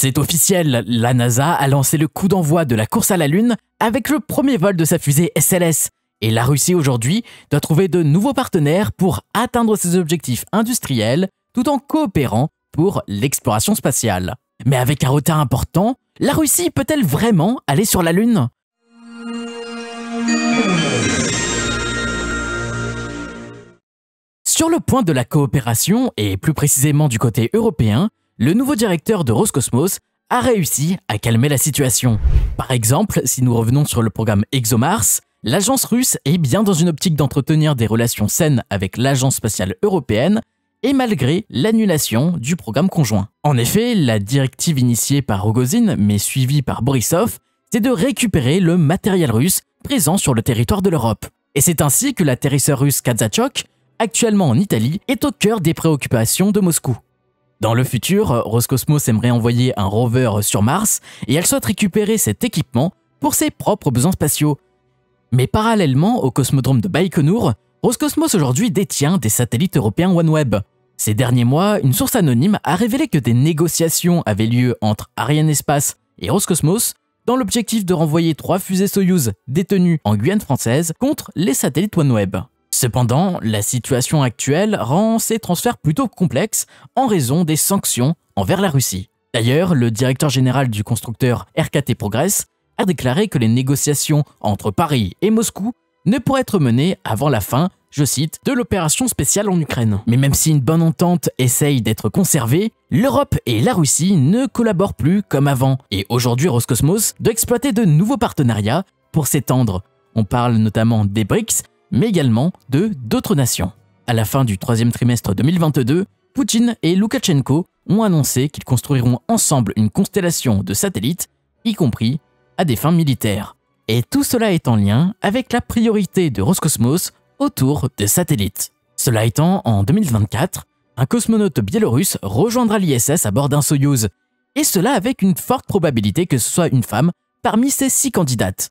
C'est officiel, la NASA a lancé le coup d'envoi de la course à la Lune avec le premier vol de sa fusée SLS. Et la Russie aujourd'hui doit trouver de nouveaux partenaires pour atteindre ses objectifs industriels tout en coopérant pour l'exploration spatiale. Mais avec un retard important, la Russie peut-elle vraiment aller sur la Lune Sur le point de la coopération, et plus précisément du côté européen, le nouveau directeur de Roscosmos a réussi à calmer la situation. Par exemple, si nous revenons sur le programme ExoMars, l'agence russe est bien dans une optique d'entretenir des relations saines avec l'agence spatiale européenne et malgré l'annulation du programme conjoint. En effet, la directive initiée par Rogozin mais suivie par Borisov, c'est de récupérer le matériel russe présent sur le territoire de l'Europe. Et c'est ainsi que l'atterrisseur russe Kazachok, actuellement en Italie, est au cœur des préoccupations de Moscou. Dans le futur, Roscosmos aimerait envoyer un rover sur Mars et elle souhaite récupérer cet équipement pour ses propres besoins spatiaux. Mais parallèlement au cosmodrome de Baïkonour, Roscosmos aujourd'hui détient des satellites européens OneWeb. Ces derniers mois, une source anonyme a révélé que des négociations avaient lieu entre Ariane Espace et Roscosmos dans l'objectif de renvoyer trois fusées Soyuz détenues en Guyane française contre les satellites OneWeb. Cependant, la situation actuelle rend ces transferts plutôt complexes en raison des sanctions envers la Russie. D'ailleurs, le directeur général du constructeur RKT Progress a déclaré que les négociations entre Paris et Moscou ne pourraient être menées avant la fin, je cite, de l'opération spéciale en Ukraine. Mais même si une bonne entente essaye d'être conservée, l'Europe et la Russie ne collaborent plus comme avant, et aujourd'hui Roscosmos doit exploiter de nouveaux partenariats pour s'étendre. On parle notamment des BRICS, mais également de d'autres nations. À la fin du troisième trimestre 2022, Poutine et Loukachenko ont annoncé qu'ils construiront ensemble une constellation de satellites, y compris à des fins militaires. Et tout cela est en lien avec la priorité de Roscosmos autour des satellites. Cela étant, en 2024, un cosmonaute biélorusse rejoindra l'ISS à bord d'un Soyouz, et cela avec une forte probabilité que ce soit une femme parmi ces six candidates.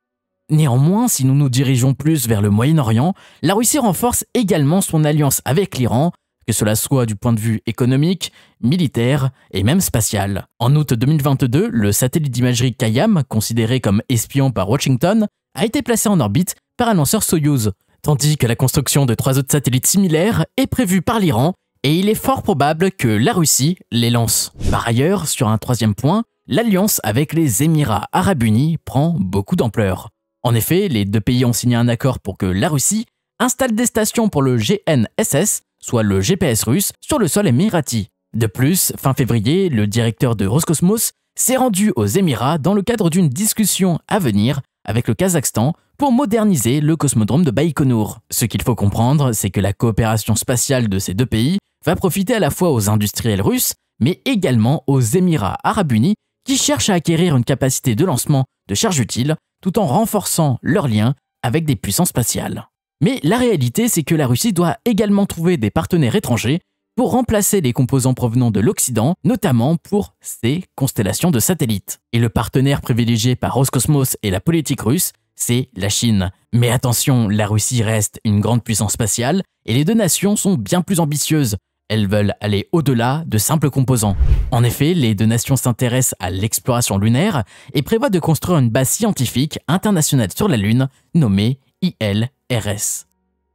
Néanmoins, si nous nous dirigeons plus vers le Moyen-Orient, la Russie renforce également son alliance avec l'Iran, que cela soit du point de vue économique, militaire et même spatial. En août 2022, le satellite d'imagerie Kayam, considéré comme espion par Washington, a été placé en orbite par un lanceur Soyuz, tandis que la construction de trois autres satellites similaires est prévue par l'Iran et il est fort probable que la Russie les lance. Par ailleurs, sur un troisième point, l'alliance avec les Émirats arabes unis prend beaucoup d'ampleur. En effet, les deux pays ont signé un accord pour que la Russie installe des stations pour le GNSS, soit le GPS russe, sur le sol émirati. De plus, fin février, le directeur de Roscosmos s'est rendu aux Émirats dans le cadre d'une discussion à venir avec le Kazakhstan pour moderniser le cosmodrome de Baïkonour. Ce qu'il faut comprendre, c'est que la coopération spatiale de ces deux pays va profiter à la fois aux industriels russes, mais également aux Émirats arabes unis qui cherchent à acquérir une capacité de lancement de charges utiles tout en renforçant leurs liens avec des puissances spatiales. Mais la réalité, c'est que la Russie doit également trouver des partenaires étrangers pour remplacer les composants provenant de l'Occident, notamment pour ses constellations de satellites. Et le partenaire privilégié par Roscosmos et la politique russe, c'est la Chine. Mais attention, la Russie reste une grande puissance spatiale et les deux nations sont bien plus ambitieuses elles veulent aller au-delà de simples composants. En effet, les deux nations s'intéressent à l'exploration lunaire et prévoient de construire une base scientifique internationale sur la Lune nommée ILRS.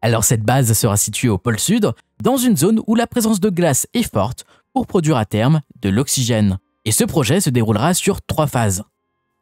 Alors cette base sera située au pôle sud, dans une zone où la présence de glace est forte pour produire à terme de l'oxygène. Et ce projet se déroulera sur trois phases.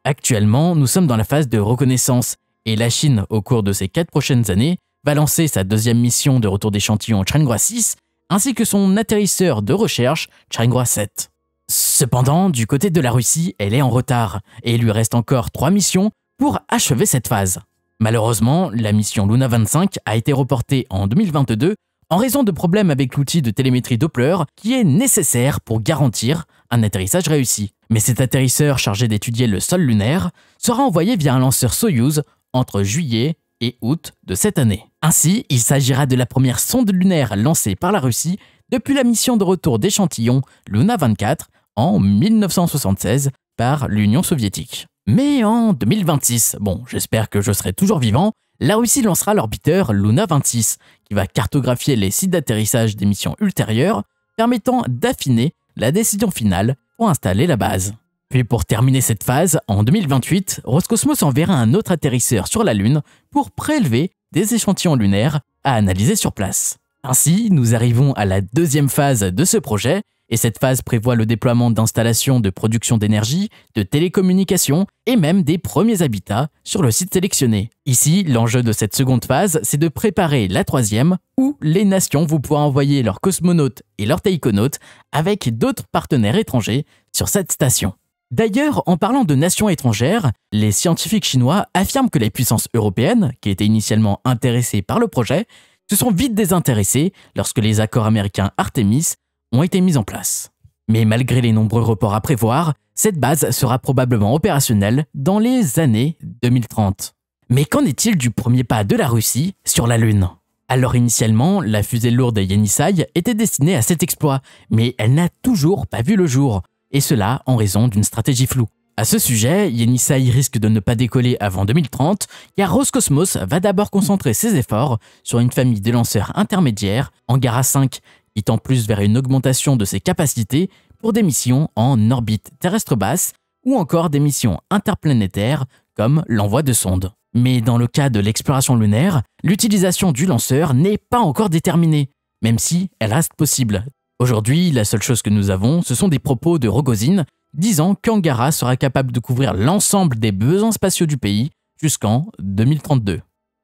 Actuellement, nous sommes dans la phase de reconnaissance et la Chine, au cours de ces quatre prochaines années, va lancer sa deuxième mission de retour d'échantillon Chang'e 6 ainsi que son atterrisseur de recherche, Chang'e 7. Cependant, du côté de la Russie, elle est en retard, et il lui reste encore trois missions pour achever cette phase. Malheureusement, la mission Luna 25 a été reportée en 2022 en raison de problèmes avec l'outil de télémétrie Doppler qui est nécessaire pour garantir un atterrissage réussi. Mais cet atterrisseur chargé d'étudier le sol lunaire sera envoyé via un lanceur Soyuz entre juillet et août de cette année. Ainsi, il s'agira de la première sonde lunaire lancée par la Russie depuis la mission de retour d'échantillons Luna 24 en 1976 par l'Union soviétique. Mais en 2026, bon, j'espère que je serai toujours vivant, la Russie lancera l'orbiteur Luna 26, qui va cartographier les sites d'atterrissage des missions ultérieures, permettant d'affiner la décision finale pour installer la base. Puis pour terminer cette phase, en 2028, Roscosmos enverra un autre atterrisseur sur la Lune pour prélever des échantillons lunaires à analyser sur place. Ainsi, nous arrivons à la deuxième phase de ce projet, et cette phase prévoit le déploiement d'installations de production d'énergie, de télécommunications et même des premiers habitats sur le site sélectionné. Ici, l'enjeu de cette seconde phase, c'est de préparer la troisième, où les nations vont pouvoir envoyer leurs cosmonautes et leurs taïkonautes avec d'autres partenaires étrangers sur cette station. D'ailleurs, en parlant de nations étrangères, les scientifiques chinois affirment que les puissances européennes, qui étaient initialement intéressées par le projet, se sont vite désintéressées lorsque les accords américains Artemis ont été mis en place. Mais malgré les nombreux reports à prévoir, cette base sera probablement opérationnelle dans les années 2030. Mais qu'en est-il du premier pas de la Russie sur la Lune alors initialement, la fusée lourde Yenisei était destinée à cet exploit, mais elle n'a toujours pas vu le jour et cela en raison d'une stratégie floue. À ce sujet, Yenisei risque de ne pas décoller avant 2030, car Roscosmos va d'abord concentrer ses efforts sur une famille de lanceurs intermédiaires, Angara 5, qui tend plus vers une augmentation de ses capacités pour des missions en orbite terrestre basse ou encore des missions interplanétaires comme l'envoi de sondes. Mais dans le cas de l'exploration lunaire, l'utilisation du lanceur n'est pas encore déterminée, même si elle reste possible Aujourd'hui, la seule chose que nous avons, ce sont des propos de Rogozin disant qu'Angara sera capable de couvrir l'ensemble des besoins spatiaux du pays jusqu'en 2032.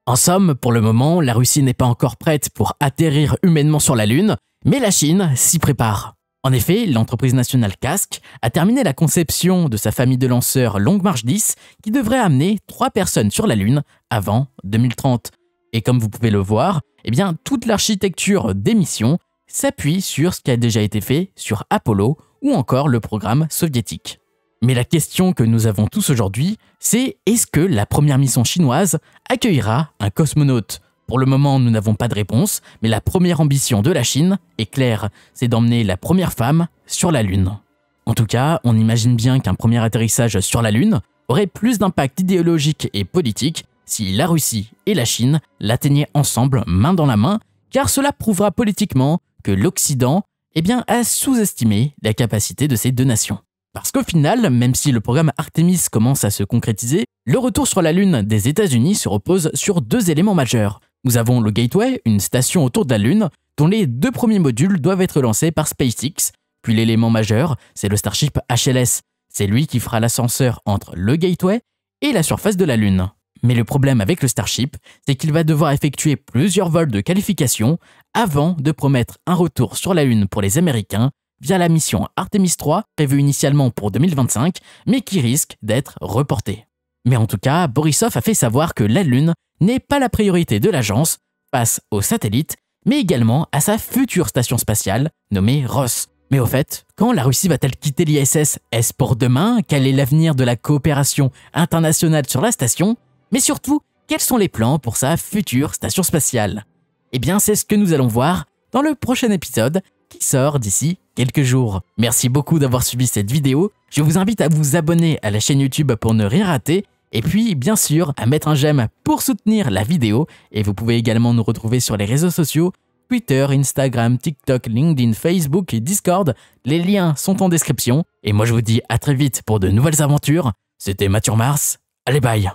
En somme, pour le moment, la Russie n'est pas encore prête pour atterrir humainement sur la Lune, mais la Chine s'y prépare. En effet, l'entreprise nationale Casque a terminé la conception de sa famille de lanceurs Longue Marche 10 qui devrait amener 3 personnes sur la Lune avant 2030. Et comme vous pouvez le voir, eh bien, toute l'architecture des missions s'appuie sur ce qui a déjà été fait sur Apollo ou encore le programme soviétique. Mais la question que nous avons tous aujourd'hui, c'est est-ce que la première mission chinoise accueillera un cosmonaute Pour le moment, nous n'avons pas de réponse, mais la première ambition de la Chine est claire, c'est d'emmener la première femme sur la Lune. En tout cas, on imagine bien qu'un premier atterrissage sur la Lune aurait plus d'impact idéologique et politique si la Russie et la Chine l'atteignaient ensemble main dans la main, car cela prouvera politiquement que l'Occident eh bien, a sous-estimé la capacité de ces deux nations. Parce qu'au final, même si le programme Artemis commence à se concrétiser, le retour sur la Lune des États-Unis se repose sur deux éléments majeurs. Nous avons le Gateway, une station autour de la Lune, dont les deux premiers modules doivent être lancés par SpaceX. Puis l'élément majeur, c'est le Starship HLS. C'est lui qui fera l'ascenseur entre le Gateway et la surface de la Lune. Mais le problème avec le Starship, c'est qu'il va devoir effectuer plusieurs vols de qualification avant de promettre un retour sur la Lune pour les Américains via la mission Artemis 3 prévue initialement pour 2025 mais qui risque d'être reportée. Mais en tout cas, Borisov a fait savoir que la Lune n'est pas la priorité de l'agence face aux satellites, mais également à sa future station spatiale nommée Ross. Mais au fait, quand la Russie va-t-elle quitter l'ISS Est-ce pour demain Quel est l'avenir de la coopération internationale sur la station mais surtout, quels sont les plans pour sa future station spatiale Eh bien, c'est ce que nous allons voir dans le prochain épisode qui sort d'ici quelques jours. Merci beaucoup d'avoir suivi cette vidéo, je vous invite à vous abonner à la chaîne YouTube pour ne rien rater, et puis bien sûr à mettre un j'aime pour soutenir la vidéo, et vous pouvez également nous retrouver sur les réseaux sociaux, Twitter, Instagram, TikTok, LinkedIn, Facebook et Discord, les liens sont en description, et moi je vous dis à très vite pour de nouvelles aventures, c'était Mathieu Mars, allez bye